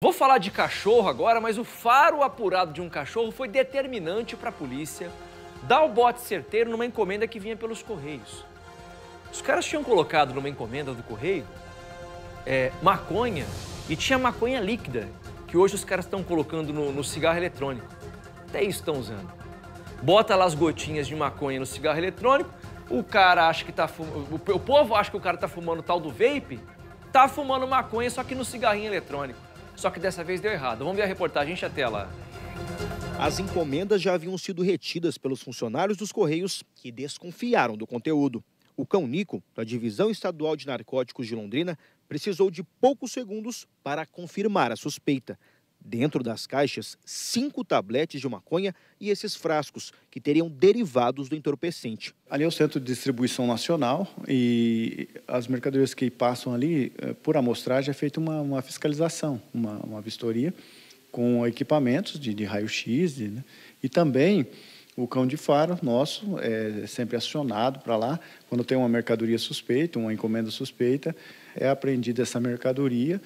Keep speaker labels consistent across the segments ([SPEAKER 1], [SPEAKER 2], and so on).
[SPEAKER 1] Vou falar de cachorro agora, mas o faro apurado de um cachorro foi determinante para a polícia dar o bote certeiro numa encomenda que vinha pelos correios. Os caras tinham colocado numa encomenda do correio é, maconha e tinha maconha líquida, que hoje os caras estão colocando no, no cigarro eletrônico. Até isso estão usando. Bota lá as gotinhas de maconha no cigarro eletrônico, o cara acha que tá fumando. O povo acha que o cara tá fumando tal do vape, tá fumando maconha, só que no cigarrinho eletrônico. Só que dessa vez deu errado. Vamos ver a reportagem, enche a tela.
[SPEAKER 2] As encomendas já haviam sido retidas pelos funcionários dos Correios, que desconfiaram do conteúdo. O cão Nico, da Divisão Estadual de Narcóticos de Londrina, precisou de poucos segundos para confirmar a suspeita. Dentro das caixas, cinco tabletes de maconha e esses frascos,
[SPEAKER 3] que teriam derivados do entorpecente. Ali é o centro de distribuição nacional e as mercadorias que passam ali, eh, por amostragem, é feita uma, uma fiscalização, uma, uma vistoria com equipamentos de, de raio-x né? e também o cão de faro nosso é sempre acionado para lá. Quando tem uma mercadoria suspeita, uma encomenda suspeita, é apreendida essa mercadoria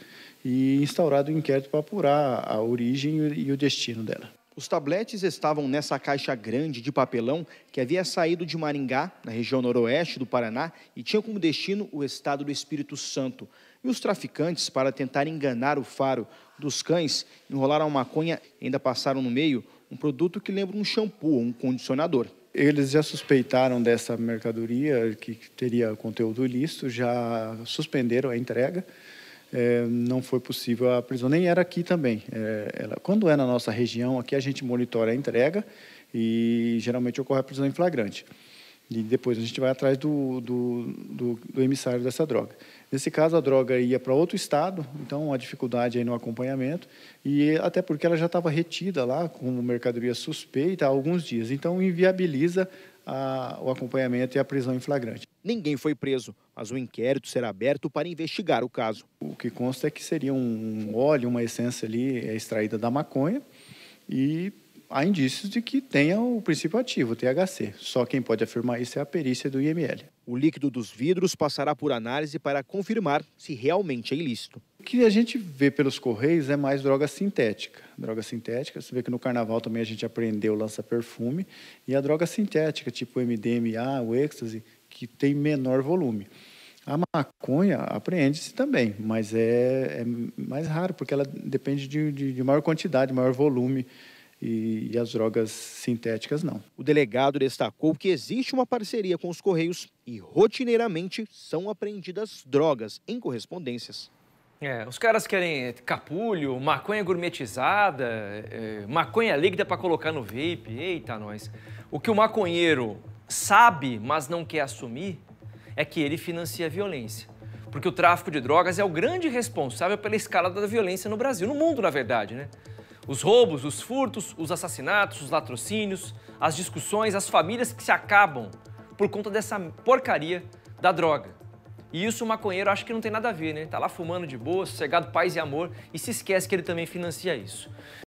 [SPEAKER 3] e instaurado o um inquérito para apurar a origem e o destino dela. Os tabletes estavam nessa caixa grande
[SPEAKER 2] de papelão que havia saído de Maringá, na região noroeste do Paraná, e tinha como destino o estado do Espírito Santo. E os traficantes, para tentar enganar o faro dos
[SPEAKER 3] cães, enrolaram a maconha e ainda passaram no meio um produto que lembra um shampoo um condicionador. Eles já suspeitaram dessa mercadoria que teria conteúdo ilícito, já suspenderam a entrega é, não foi possível a prisão, nem era aqui também. É, ela, quando é na nossa região, aqui a gente monitora a entrega e geralmente ocorre a prisão em flagrante. E depois a gente vai atrás do, do, do, do emissário dessa droga. Nesse caso, a droga ia para outro estado, então a dificuldade aí no acompanhamento, e até porque ela já estava retida lá como mercadoria suspeita há alguns dias. Então, inviabiliza a, o acompanhamento e a prisão em flagrante.
[SPEAKER 2] Ninguém foi preso, mas o
[SPEAKER 3] inquérito será aberto para investigar o caso. O que consta é que seria um óleo, uma essência ali é, extraída da maconha e há indícios de que tenha o princípio ativo, o THC. Só quem pode afirmar isso é a perícia do IML. O líquido dos vidros passará por análise para confirmar se realmente é ilícito. O que a gente vê pelos correios é mais droga sintética. Droga sintética, você vê que no carnaval também a gente aprendeu lança-perfume, e a droga sintética, tipo o MDMA, o êxtase, que tem menor volume. A maconha apreende-se também, mas é, é, mais raro, porque ela depende de, de, de maior quantidade, maior volume, e, e as drogas sintéticas não. O
[SPEAKER 2] delegado destacou que existe uma parceria com os correios e rotineiramente são apreendidas drogas em correspondências.
[SPEAKER 1] É, os caras querem capulho, maconha gourmetizada, é, maconha líquida para colocar no vape. Eita, nós. O que o maconheiro sabe, mas não quer assumir, é que ele financia a violência. Porque o tráfico de drogas é o grande responsável pela escalada da violência no Brasil, no mundo, na verdade, né? Os roubos, os furtos, os assassinatos, os latrocínios, as discussões, as famílias que se acabam por conta dessa porcaria da droga. E isso o maconheiro acha que não tem nada a ver, né? Tá lá fumando de boa, sossegado, paz e amor, e se esquece que ele também financia isso.